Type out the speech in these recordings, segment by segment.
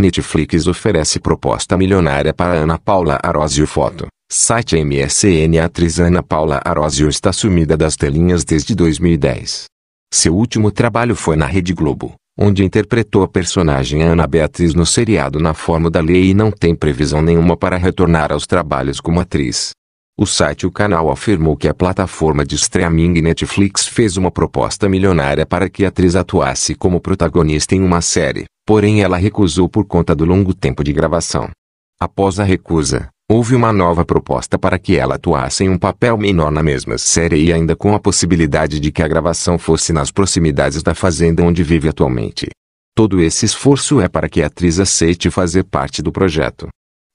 Netflix oferece proposta milionária para Ana Paula Arósio Foto. Site MSN A atriz Ana Paula Arósio está sumida das telinhas desde 2010. Seu último trabalho foi na Rede Globo, onde interpretou a personagem Ana Beatriz no seriado Na Forma da Lei e não tem previsão nenhuma para retornar aos trabalhos como atriz. O site O Canal afirmou que a plataforma de streaming Netflix fez uma proposta milionária para que a atriz atuasse como protagonista em uma série, porém ela recusou por conta do longo tempo de gravação. Após a recusa, houve uma nova proposta para que ela atuasse em um papel menor na mesma série e ainda com a possibilidade de que a gravação fosse nas proximidades da fazenda onde vive atualmente. Todo esse esforço é para que a atriz aceite fazer parte do projeto.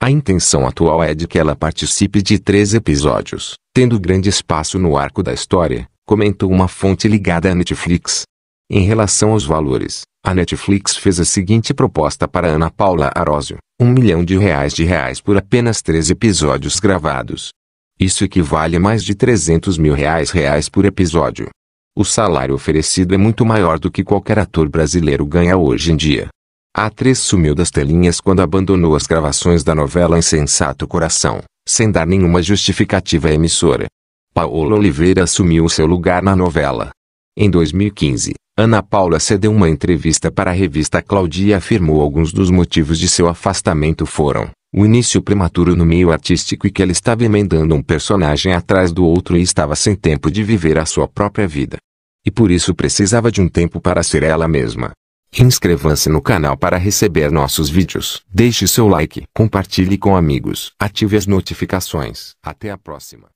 A intenção atual é de que ela participe de três episódios, tendo grande espaço no arco da história, comentou uma fonte ligada à Netflix. Em relação aos valores, a Netflix fez a seguinte proposta para Ana Paula Arósio: um milhão de reais de reais por apenas três episódios gravados. Isso equivale a mais de 300 mil reais reais por episódio. O salário oferecido é muito maior do que qualquer ator brasileiro ganha hoje em dia. A atriz sumiu das telinhas quando abandonou as gravações da novela Insensato Coração, sem dar nenhuma justificativa à emissora. Paola Oliveira assumiu o seu lugar na novela, em 2015, Ana Paula cedeu uma entrevista para a revista Claudia e afirmou alguns dos motivos de seu afastamento foram o início prematuro no meio artístico e que ela estava emendando um personagem atrás do outro e estava sem tempo de viver a sua própria vida. E por isso precisava de um tempo para ser ela mesma. Inscreva-se no canal para receber nossos vídeos. Deixe seu like, compartilhe com amigos, ative as notificações. Até a próxima.